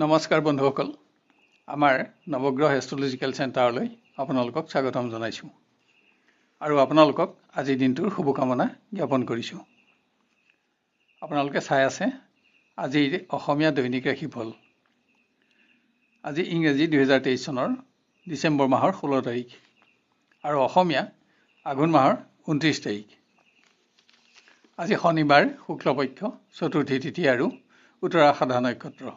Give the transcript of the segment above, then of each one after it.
নমস্কাৰ বন্ধুসকল আমাৰ নৱগ্ৰহ এষ্ট্ৰলজিকেল চেণ্টাৰলৈ আপোনালোকক স্বাগতম জনাইছোঁ আৰু আপোনালোকক আজিৰ দিনটোৰ শুভকামনা জ্ঞাপন কৰিছোঁ আপোনালোকে চাই আছে আজিৰ অসমীয়া দৈনিক ৰাশি ফল আজি ইংৰাজী দুহেজাৰ তেইছ চনৰ ডিচেম্বৰ মাহৰ ষোল্ল তাৰিখ আৰু অসমীয়া আঘোণ মাহৰ ঊনত্ৰিছ তাৰিখ আজি শনিবাৰ শুক্লপক্ষ চতুৰ্থী তিথি আৰু উত্তৰা সাধা নক্ষত্ৰ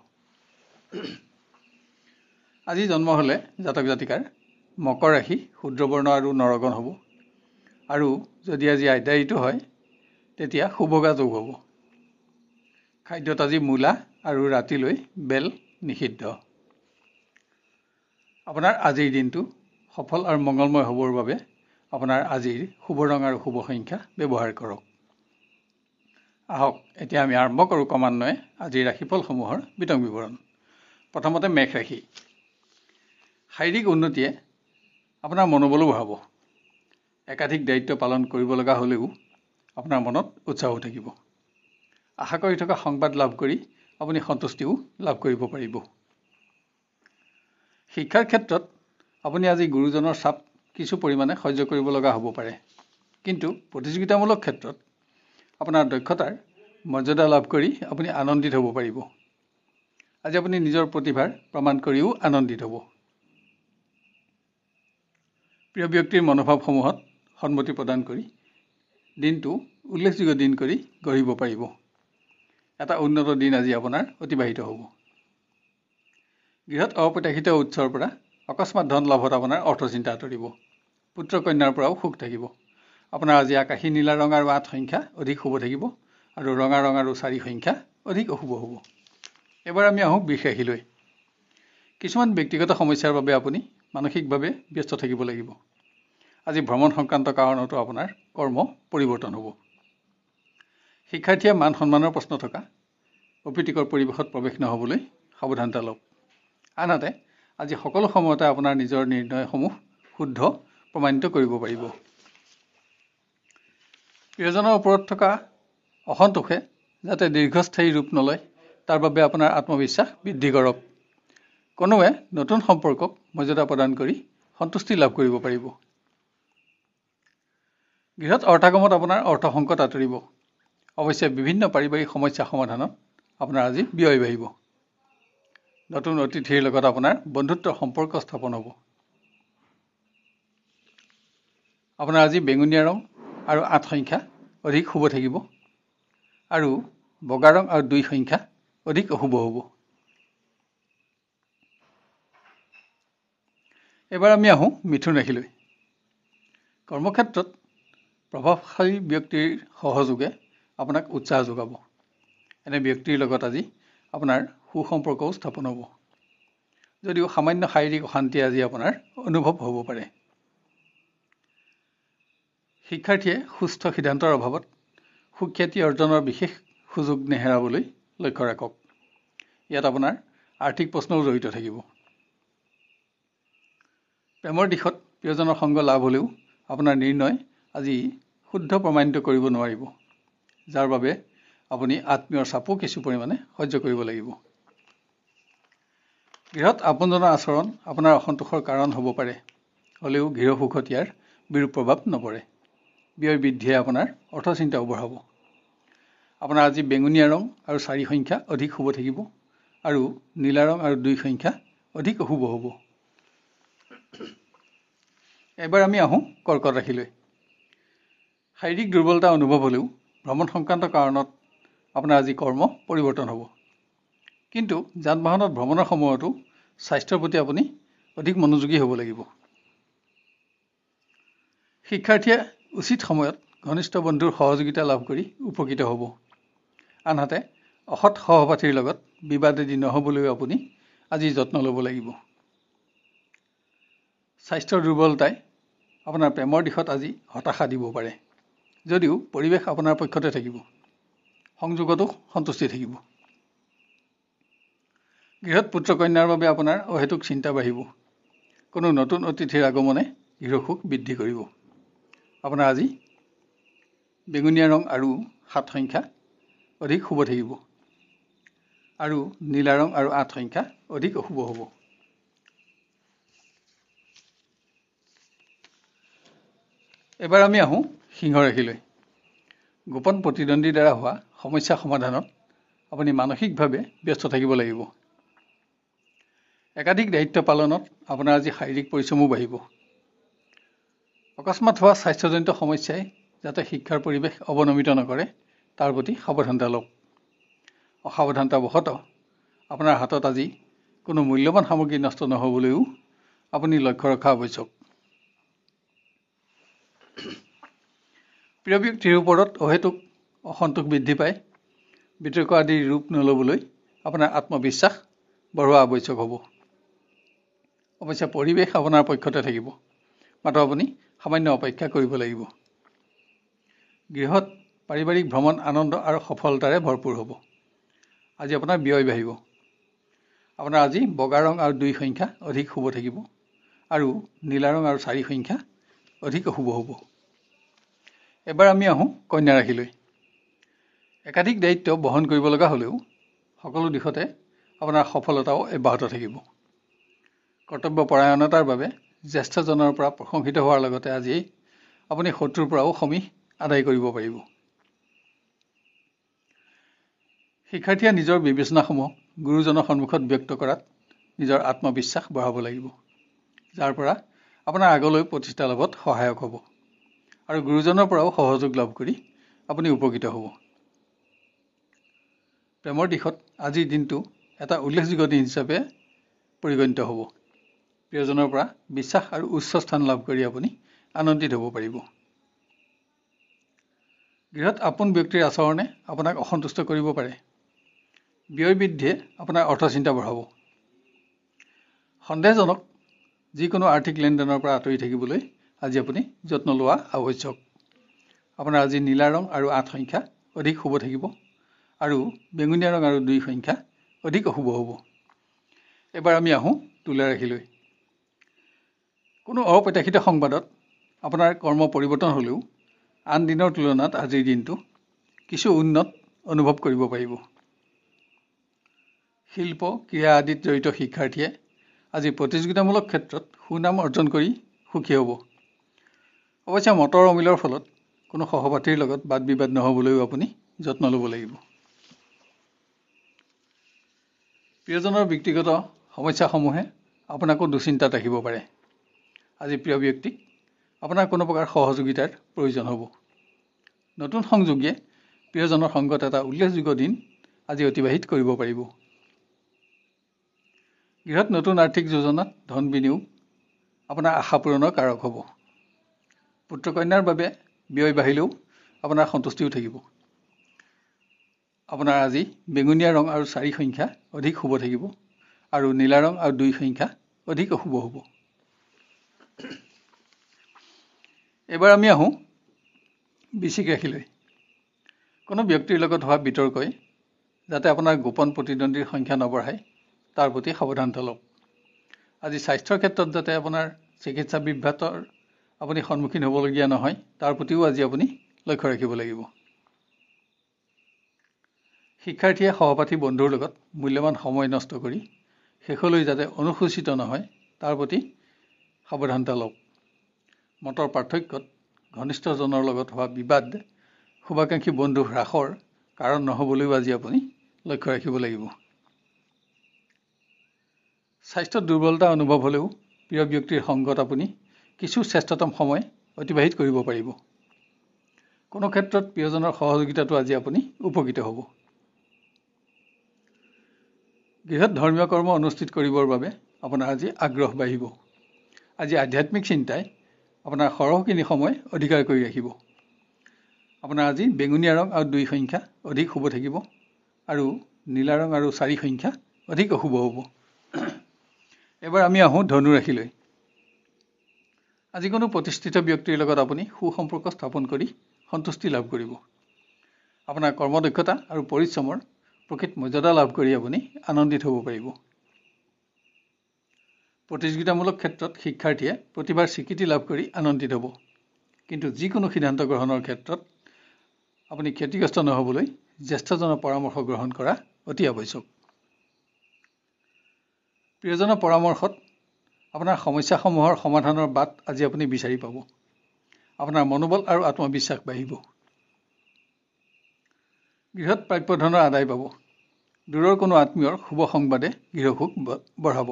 আজি জন্ম হ'লে জাতক জাতিকাৰ মকৰ ৰাশি শুদ্ৰবৰ্ণ আৰু নৰগণ হ'ব আৰু যদি আজি আদ্যায়িত হয় তেতিয়া শুভগা যোগ হ'ব খাদ্যত আজি মূলা আৰু ৰাতিলৈ বেল নিষিদ্ধ আপোনাৰ আজিৰ দিনটো সফল আৰু মংগলময় হ'বৰ বাবে আপোনাৰ আজিৰ শুভ ৰং আৰু শুভ সংখ্যা ব্যৱহাৰ কৰক আহক এতিয়া আমি আৰম্ভ কৰোঁ ক্ৰমান্বয়ে আজিৰ ৰাশিফলসমূহৰ বিতং বিৱৰণ প্ৰথমতে মেঘ ৰাশি শাৰীৰিক উন্নতিয়ে আপোনাৰ মনোবলো বঢ়াব একাধিক দায়িত্ব পালন কৰিব লগা হ'লেও আপোনাৰ মনত উৎসাহো থাকিব আশা কৰি থকা সংবাদ লাভ কৰি আপুনি সন্তুষ্টিও লাভ কৰিব পাৰিব শিক্ষাৰ ক্ষেত্ৰত আপুনি আজি গুৰুজনৰ চাপ কিছু পৰিমাণে সহ্য কৰিব লগা হ'ব পাৰে কিন্তু প্ৰতিযোগিতামূলক ক্ষেত্ৰত আপোনাৰ দক্ষতাৰ মৰ্যাদা লাভ কৰি আপুনি আনন্দিত হ'ব পাৰিব আজি আপুনি নিজৰ প্ৰতিভাৰ প্ৰমাণ কৰিও আনন্দিত হ'ব প্ৰিয় ব্যক্তিৰ মনোভাৱসমূহত সন্মতি প্ৰদান কৰি দিনটো উল্লেখযোগ্য দিন কৰি গঢ়িব পাৰিব এটা উন্নত দিন আজি আপোনাৰ অতিবাহিত হ'ব গৃহত অপ্ৰত্যাশিত উৎসৰ পৰা অকস্মাত ধন লাভত আপোনাৰ অৰ্থচিন্তা আঁতৰিব পুত্ৰ কন্যাৰ পৰাও সুখ থাকিব আপোনাৰ আজি আকাশী নীলা ৰঙাৰ আঠ সংখ্যা অধিক শুভ থাকিব আৰু ৰঙা ৰঙাৰো চাৰি সংখ্যা অধিক অশুভ হ'ব এবাৰ আমি আহোঁ বিষ আহিলৈ কিছুমান ব্যক্তিগত সমস্যাৰ বাবে আপুনি মানসিকভাৱে ব্যস্ত থাকিব লাগিব আজি ভ্ৰমণ সংক্ৰান্ত কাৰণতো আপোনাৰ কৰ্ম পৰিৱৰ্তন হ'ব শিক্ষাৰ্থীয়ে মান সন্মানৰ প্ৰশ্ন থকা অপ্ৰীতিকৰ পৰিৱেশত প্ৰৱেশ নহ'বলৈ সাৱধানতা লওক আনহাতে আজি সকলো সময়তে আপোনাৰ নিজৰ নিৰ্ণয়সমূহ শুদ্ধ প্ৰমাণিত কৰিব পাৰিব প্ৰিয়জনৰ ওপৰত থকা অসন্তোষে যাতে দীৰ্ঘস্থায়ী ৰূপ নলয় তাৰ বাবে আপোনাৰ আত্মবিশ্বাস বৃদ্ধি কৰক কোনোৱে নতুন সম্পৰ্কক মৰ্যাদা প্ৰদান কৰি সন্তুষ্টি লাভ কৰিব পাৰিব গৃহত অৰ্থাগমত আপোনাৰ অৰ্থ সংকট আঁতৰিব অৱশ্যে বিভিন্ন পাৰিবাৰিক সমস্যা সমাধানত আপোনাৰ আজি ব্যয় বাঢ়িব নতুন অতিথিৰ লগত আপোনাৰ বন্ধুত্ব সম্পৰ্ক স্থাপন হ'ব আপোনাৰ আজি বেঙুনীয়া ৰং আৰু আঠ সংখ্যা অধিক শুভ থাকিব আৰু বগা ৰং আৰু দুই সংখ্যা অধিক অশুভ হ'ব এবাৰ আমি আহোঁ মিথুন ৰাশিলৈ কৰ্মক্ষেত্ৰত প্ৰভাৱশালী ব্যক্তিৰ সহযোগে আপোনাক উৎসাহ যোগাব এনে ব্যক্তিৰ লগত আজি আপোনাৰ সু সম্পৰ্কও স্থাপন হ'ব যদিও সামান্য শাৰীৰিক অশান্তি আজি আপোনাৰ অনুভৱ হ'ব পাৰে শিক্ষাৰ্থীয়ে সুস্থ সিদ্ধান্তৰ অভাৱত সুখ্যাতি অৰ্জনৰ বিশেষ সুযোগ নেহেৰাবলৈ লক্ষ্য ৰাখক ইয়াত আপোনাৰ আৰ্থিক প্ৰশ্নও জড়িত থাকিব প্ৰেমৰ দিশত প্ৰিয়জনৰ সংগ লাভ হ'লেও আপোনাৰ নিৰ্ণয় আজি শুদ্ধ প্ৰমাণিত কৰিব নোৱাৰিব যাৰ বাবে আপুনি আত্মীয়ৰ চাপো কিছু পৰিমাণে সহ্য কৰিব লাগিব গৃহত আপোনজনৰ আচৰণ আপোনাৰ অসন্তোষৰ কাৰণ হ'ব পাৰে হ'লেও গৃহসুখত ইয়াৰ বিৰূপ প্ৰভাৱ নপৰে ব্যয় বৃদ্ধিয়ে আপোনাৰ অৰ্থচিন্তাও বঢ়াব আপোনাৰ আজি বেঙুনীয়া ৰং আৰু চাৰি সংখ্যা অধিক শুভ থাকিব আৰু নীলা ৰং আৰু দুই সংখ্যা অধিক অশুভ হ'ব এবাৰ আমি আহোঁ কৰ্কট ৰাশিলৈ শাৰীৰিক দুৰ্বলতা অনুভৱ হ'লেও ভ্ৰমণ সংক্ৰান্ত কাৰণত আপোনাৰ আজি কৰ্ম পৰিৱৰ্তন হ'ব কিন্তু যান বাহনত ভ্ৰমণৰ সময়তো স্বাস্থ্যৰ প্ৰতি আপুনি অধিক মনোযোগী হ'ব লাগিব শিক্ষাৰ্থীয়ে উচিত সময়ত ঘনিষ্ঠ বন্ধুৰ সহযোগিতা লাভ কৰি উপকৃত হ'ব আনহাতে অসৎ সহপাঠীৰ লগত বিবাদ বিবাদেদি নহ'বলৈও আপুনি আজি যত্ন ল'ব লাগিব স্বাস্থ্যৰ দুৰ্বলতাই আপোনাৰ প্ৰেমৰ দিশত আজি হতাশা দিব পাৰে যদিও পৰিৱেশ আপোনাৰ পক্ষতে থাকিব সংযোগতো সন্তুষ্টি থাকিব গৃহত পুত্ৰ কন্যাৰ বাবে আপোনাৰ অহেতুক চিন্তা বাঢ়িব কোনো নতুন অতিথিৰ আগমনে গৃহসুখ বৃদ্ধি কৰিব আপোনাৰ আজি বেঙুনীয়া ৰং আৰু সাত সংখ্যা অধিক শুভ থাকিব আৰু নীলা ৰং আৰু আঠ সংখ্যা অধিক অশুভ হ'ব এবাৰ আমি আহোঁ সিংহ ৰাশিলৈ গোপন প্ৰতিদ্বন্দ্বীৰ দ্বাৰা হোৱা সমস্যা সমাধানত আপুনি মানসিকভাৱে ব্যস্ত থাকিব লাগিব একাধিক দায়িত্ব পালনত আপোনাৰ আজি শাৰীৰিক পৰিশ্ৰমো বাঢ়িব অকস্মাত হোৱা স্বাস্থ্যজনিত সমস্যাই যাতে শিক্ষাৰ পৰিৱেশ অৱনমিত নকৰে তাৰ প্ৰতি সাৱধানতা লওক অসাৱধানতাবশতঃ আপোনাৰ হাতত আজি কোনো মূল্যৱান সামগ্ৰী নষ্ট নহ'বলৈও আপুনি লক্ষ্য ৰখা আৱশ্যক প্ৰিয় ব্যক্তিৰ ওপৰত অহেতুক অসন্তোষ বৃদ্ধি পাই বিতৰ্ক আদিৰ ৰূপ নল'বলৈ আপোনাৰ আত্মবিশ্বাস বঢ়োৱা আৱশ্যক হ'ব অৱশ্যে পৰিৱেশ আপোনাৰ পক্ষতে থাকিব মাত্ৰ আপুনি সামান্য অপেক্ষা কৰিব লাগিব গৃহত পাৰিবাৰিক ভ্ৰমণ আনন্দ আৰু সফলতাৰে ভৰপূৰ হ'ব আজি আপোনাৰ ব্যয় বাঢ়িব আপোনাৰ আজি বগা ৰং আৰু দুই সংখ্যা অধিক শুভ থাকিব আৰু নীলা ৰং আৰু চাৰি সংখ্যা অধিক অশুভ হ'ব এবাৰ আমি আহোঁ কন্যা ৰাশিলৈ একাধিক দায়িত্ব বহন কৰিব লগা হ'লেও সকলো দিশতে আপোনাৰ সফলতাও অব্যাহত থাকিব কৰ্তব্য পৰায়ণতাৰ বাবে জ্যেষ্ঠজনৰ পৰা প্ৰশংসিত হোৱাৰ লগতে আজি আপুনি শত্ৰুৰ পৰাও সমীহ আদায় কৰিব পাৰিব শিক্ষাৰ্থীয়ে নিজৰ বিবেচনাসমূহ গুৰুজনৰ সন্মুখত ব্যক্ত কৰাত নিজৰ আত্মবিশ্বাস বঢ়াব লাগিব যাৰ পৰা আপোনাৰ আগলৈ প্ৰতিষ্ঠা লাভত সহায়ক হ'ব আৰু গুৰুজনৰ পৰাও সহযোগ লাভ কৰি আপুনি উপকৃত হ'ব প্ৰেমৰ দিশত আজিৰ দিনটো এটা উল্লেখযোগ্য দিন হিচাপে পৰিগণিত হ'ব প্ৰিয়জনৰ পৰা বিশ্বাস আৰু উচ্চ স্থান লাভ কৰি আপুনি আনন্দিত হ'ব পাৰিব গৃহত আপোন ব্যক্তিৰ আচৰণে আপোনাক অসন্তুষ্ট কৰিব পাৰে ব্যয় বৃদ্ধিয়ে আপোনাৰ অৰ্থচিন্তা বঢ়াব সন্দেহজনক যিকোনো আৰ্থিক লেনদেনৰ পৰা আঁতৰি থাকিবলৈ আজি আপুনি যত্ন লোৱা আৱশ্যক আপোনাৰ আজি নীলা ৰং আৰু আঠ সংখ্যা অধিক শুভ থাকিব আৰু বেঙুনীয়া ৰং আৰু দুই সংখ্যা অধিক অশুভ হ'ব এবাৰ আমি আহোঁ তুলা ৰাখিলৈ কোনো অপ্ৰত্যাশিত সংবাদত আপোনাৰ কৰ্ম পৰিৱৰ্তন হ'লেও আন দিনৰ তুলনাত আজিৰ দিনটো কিছু উন্নত অনুভৱ কৰিব পাৰিব শিল্প ক্ৰীড়া আদিত জড়িত শিক্ষাৰ্থীয়ে আজি প্ৰতিযোগিতামূলক ক্ষেত্ৰত সুনাম অৰ্জন কৰি সুখী হ'ব অৱশ্যে মটৰ অমিলৰ ফলত কোনো সহপাঠীৰ লগত বাদ বিবাদ নহ'বলৈও আপুনি যত্ন ল'ব লাগিব প্ৰিয়জনৰ ব্যক্তিগত সমস্যাসমূহে আপোনাকো দুচিন্তাত ৰাখিব পাৰে আজি প্ৰিয় ব্যক্তিক আপোনাৰ কোনো প্ৰকাৰ সহযোগিতাৰ প্ৰয়োজন হ'ব নতুন সংযোগীয়ে প্ৰিয়জনৰ সংগত এটা উল্লেখযোগ্য দিন আজি অতিবাহিত কৰিব পাৰিব বৃহৎ নতুন আৰ্থিক যোজনাত ধন বিনিয়োগ আপোনাৰ আশা পূৰণৰ কাৰক হ'ব পুত্ৰ কন্যাৰ বাবে ব্যয় বাঢ়িলেও আপোনাৰ সন্তুষ্টিও থাকিব আপোনাৰ আজি বেঙুনীয়া ৰং আৰু চাৰি সংখ্যা অধিক শুভ থাকিব আৰু নীলা ৰং আৰু দুই সংখ্যা অধিক অশুভ হ'ব এইবাৰ আমি আহোঁ বিচিক ৰাশিলৈ কোনো ব্যক্তিৰ লগত হোৱা বিতৰ্কই যাতে আপোনাৰ গোপন প্ৰতিদ্বন্দ্বীৰ সংখ্যা নবঢ়ায় তাৰ প্ৰতি সাৱধানতা লওক আজি স্বাস্থ্যৰ ক্ষেত্ৰত যাতে আপোনাৰ চিকিৎসা বিভ্ৰাতৰ আপুনি সন্মুখীন হ'বলগীয়া নহয় তাৰ প্ৰতিও আজি আপুনি লক্ষ্য ৰাখিব লাগিব শিক্ষাৰ্থীয়ে সহপাঠী বন্ধুৰ লগত মূল্যৱান সময় নষ্ট কৰি শেষলৈ যাতে অনুসূচিত নহয় তাৰ প্ৰতি সাৱধানতা লওক মতৰ পাৰ্থক্যত ঘনিষ্ঠজনৰ লগত হোৱা বিবাদ শুভাকাংক্ষী বন্ধু হ্ৰাসৰ কাৰণ নহ'বলৈও আজি আপুনি লক্ষ্য ৰাখিব লাগিব স্বাস্থ্যত দুৰ্বলতা অনুভৱ হ'লেও প্ৰিয় ব্যক্তিৰ সংগত আপুনি কিছু শ্ৰেষ্ঠতম সময় অতিবাহিত কৰিব পাৰিব কোনো ক্ষেত্ৰত প্ৰিয়জনৰ সহযোগিতাটো আজি আপুনি উপকৃত হ'ব গৃহত ধৰ্মীয় কৰ্ম অনুষ্ঠিত কৰিবৰ বাবে আপোনাৰ আজি আগ্ৰহ বাঢ়িব আজি আধ্যাত্মিক চিন্তাই আপোনাৰ সৰহখিনি সময় অধিকাৰ কৰি ৰাখিব আপোনাৰ আজি বেঙুনীয়া ৰং আৰু দুই সংখ্যা অধিক শুভ থাকিব আৰু নীলা ৰং আৰু চাৰি সংখ্যা অধিক অশুভ হ'ব এবাৰ আমি আহোঁ ধনুৰাশিলৈ আজি কোনো প্ৰতিষ্ঠিত ব্যক্তিৰ লগত আপুনি সু সম্পৰ্ক স্থাপন কৰি সন্তুষ্টি লাভ কৰিব আপোনাৰ কৰ্মদক্ষতা আৰু পৰিশ্ৰমৰ প্ৰকৃত মৰ্যাদা লাভ কৰি আপুনি আনন্দিত হ'ব পাৰিব প্ৰতিযোগিতামূলক ক্ষেত্ৰত শিক্ষাৰ্থীয়ে প্ৰতিভাৰ স্বীকৃতি লাভ কৰি আনন্দিত হ'ব কিন্তু যিকোনো সিদ্ধান্ত গ্ৰহণৰ ক্ষেত্ৰত আপুনি ক্ষতিগ্ৰস্ত নহ'বলৈ জ্যেষ্ঠজনৰ পৰামৰ্শ গ্ৰহণ কৰা অতি আৱশ্যক প্ৰিয়জনৰ পৰামৰ্শত আপোনাৰ সমস্যাসমূহৰ সমাধানৰ বাট আজি আপুনি বিচাৰি পাব আপোনাৰ মনোবল আৰু আত্মবিশ্বাস বাঢ়িব গৃহত প্ৰাপ্য ধনৰ আদায় পাব দূৰৰ কোনো আত্মীয়ৰ শুভ সংবাদে গৃহসুখ বঢ়াব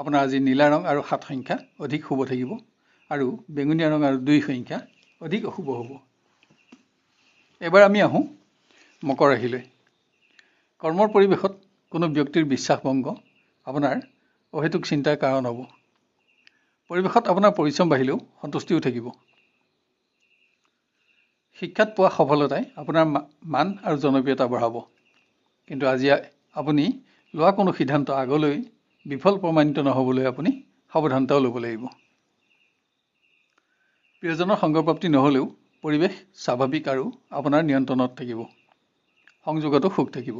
আপোনাৰ আজি নীলা ৰং আৰু সাত সংখ্যা অধিক শুভ থাকিব আৰু বেঙুনীয়া ৰং আৰু দুই সংখ্যা অধিক অশুভ হ'ব এবাৰ আমি আহোঁ মকৰ ৰাশিলৈ কৰ্মৰ পৰিৱেশত কোনো ব্যক্তিৰ বিশ্বাসভংগ আপোনাৰ অহেতুক চিন্তাৰ কাৰণ হ'ব পৰিৱেশত আপোনাৰ পৰিশ্ৰম বাঢ়িলেও সন্তুষ্টিও থাকিব শিক্ষাত পোৱা সফলতাই আপোনাৰ মান আৰু জনপ্ৰিয়তা বঢ়াব কিন্তু আজি আপুনি লোৱা কোনো সিদ্ধান্ত আগলৈ বিফল প্ৰমাণিত নহ'বলৈ আপুনি সাৱধানতাও ল'ব লাগিব প্ৰিয়জনৰ সংগপ্ৰাপ্তি নহ'লেও পৰিৱেশ স্বাভাৱিক আৰু আপোনাৰ নিয়ন্ত্ৰণত থাকিব সংযোগতো সুখ থাকিব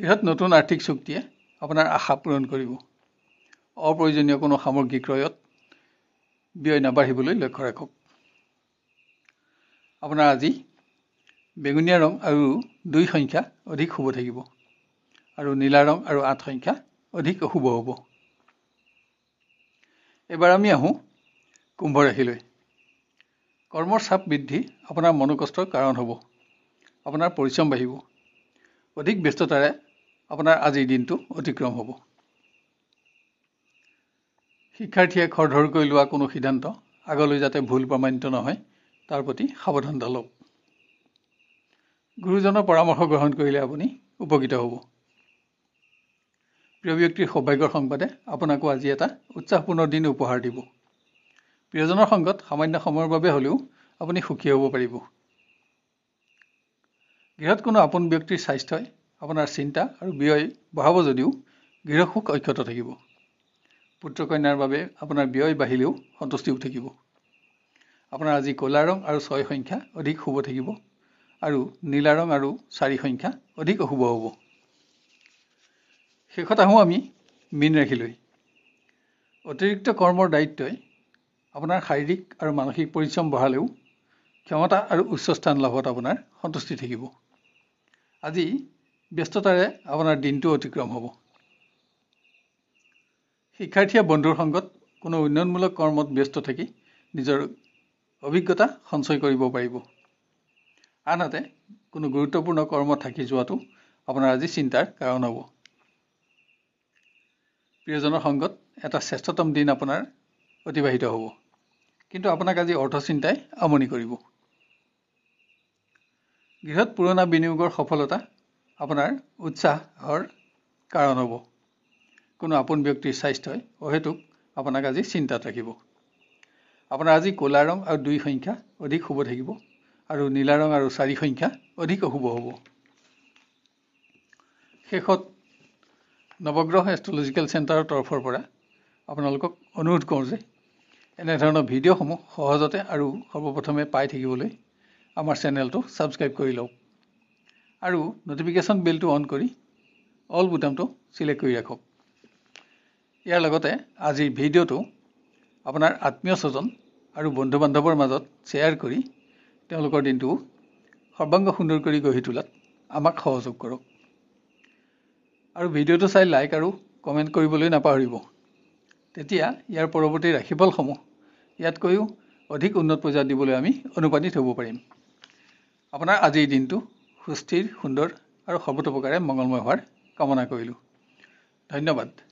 বৃহৎ নতুন আৰ্থিক চুক্তিয়ে আপোনাৰ আশা পূৰণ কৰিব অপ্ৰয়োজনীয় কোনো সামগ্ৰী ক্ৰয়ত ব্যয় নাবাঢ়িবলৈ লক্ষ্য ৰাখক আপোনাৰ আজি বেঙুনীয়া ৰং আৰু দুই সংখ্যা অধিক শুভ থাকিব আৰু নীলা ৰং আৰু আঠ সংখ্যা অধিক অশুভ হ'ব এইবাৰ আমি আহোঁ কুম্ভ ৰাশিলৈ কৰ্মৰ চাপ বৃদ্ধি আপোনাৰ মনোকষ্টৰ কাৰণ হ'ব আপোনাৰ পৰিশ্ৰম বাঢ়িব অধিক ব্যস্ততাৰে আপোনাৰ আজিৰ দিনটো অতিক্ৰম হ'ব শিক্ষাৰ্থীয়ে খৰধৰকৈ লোৱা কোনো সিদ্ধান্ত আগলৈ যাতে ভুল প্ৰমাণিত নহয় তাৰ প্ৰতি সাৱধানতা লওক গুৰুজনৰ পৰামৰ্শ গ্ৰহণ কৰিলে আপুনি উপকৃত হ'ব প্ৰিয় ব্যক্তিৰ সৌভাগ্যৰ সংবাদে আপোনাকো আজি এটা উৎসাহপূৰ্ণ দিন উপহাৰ দিব প্ৰিয়জনৰ সংগত সামান্য সময়ৰ বাবে হ'লেও আপুনি সুখী হ'ব পাৰিব গৃহত কোনো আপোন ব্যক্তিৰ স্বাস্থ্যই আপোনাৰ চিন্তা আৰু ব্যয় বঢ়াব যদিও গৃহসুখ অক্ষত থাকিব পুত্ৰ কন্যাৰ বাবে আপোনাৰ ব্যয় বাঢ়িলেও সন্তুষ্টিও থাকিব আপোনাৰ আজি ক'লা ৰং আৰু ছয় সংখ্যা অধিক শুভ থাকিব আৰু নীলা ৰং আৰু চাৰি সংখ্যা অধিক অশুভ হ'ব শেষত আহোঁ আমি মীন ৰাখিলৈ অতিৰিক্ত কৰ্মৰ দায়িত্বই আপোনাৰ শাৰীৰিক আৰু মানসিক পৰিশ্ৰম বঢ়ালেও ক্ষমতা আৰু উচ্চ স্থান লাভত আপোনাৰ সন্তুষ্টি থাকিব আজি ব্যস্ততাৰে আপোনাৰ দিনটো অতিক্ৰম হ'ব শিক্ষাৰ্থীয়ে বন্ধুৰ সংগত কোনো উন্নয়নমূলক কৰ্মত ব্যস্ত থাকি নিজৰ অভিজ্ঞতা সঞ্চয় কৰিব পাৰিব আনহাতে কোনো গুৰুত্বপূৰ্ণ কৰ্ম থাকি যোৱাটো আপোনাৰ আজি চিন্তাৰ কাৰণ হ'ব প্ৰিয়জনৰ সংগত এটা শ্ৰেষ্ঠতম দিন আপোনাৰ অতিবাহিত হ'ব কিন্তু আপোনাক আজি অৰ্থচিন্তাই আমনি কৰিব গৃহত পুৰণা বিনিয়োগৰ সফলতা আপোনাৰ উৎসাহৰ কাৰণ হ'ব কোনো আপোন ব্যক্তিৰ স্বাস্থ্যই অহেতুক আপোনাক আজি চিন্তাত ৰাখিব আপোনাৰ আজি ক'লা ৰং আৰু দুই সংখ্যা অধিক শুভ থাকিব আৰু নীলা ৰং আৰু চাৰি সংখ্যা অধিক অশুভ হ'ব শেষত নৱগ্ৰহ এষ্ট্ৰলজিকেল চেণ্টাৰৰ তৰফৰ পৰা আপোনালোকক অনুৰোধ কৰোঁ যে এনেধৰণৰ ভিডিঅ'সমূহ সহজতে আৰু সৰ্বপ্ৰথমে পাই থাকিবলৈ আমাৰ চেনেলটো ছাবস্ক্ৰাইব কৰি লওক আৰু নটিফিকেশ্যন বেলটো অন কৰি অল বুটামটো চিলেক্ট কৰি ৰাখক ইয়াৰ লগতে আজিৰ ভিডিঅ'টো আপোনাৰ আত্মীয় স্বজন আৰু বন্ধু বান্ধৱৰ মাজত শ্বেয়াৰ কৰি তেওঁলোকৰ দিনটো সৰ্বাংগ সুন্দৰ কৰি গঢ়ি তোলাত আমাক সহযোগ কৰক আৰু ভিডিঅ'টো চাই লাইক আৰু কমেণ্ট কৰিবলৈ নাপাহৰিব তেতিয়া ইয়াৰ পৰৱৰ্তী ৰাশিফলসমূহ ইয়াতকৈও অধিক উন্নত পৰ্যায়ত দিবলৈ আমি অনুপ্ৰাণিত হ'ব পাৰিম আপোনাৰ আজিৰ দিনটো সুস্থিৰ সুন্দৰ আৰু সৰ্বতোপ্ৰকাৰে মংগলময় হোৱাৰ কামনা কৰিলোঁ ধন্যবাদ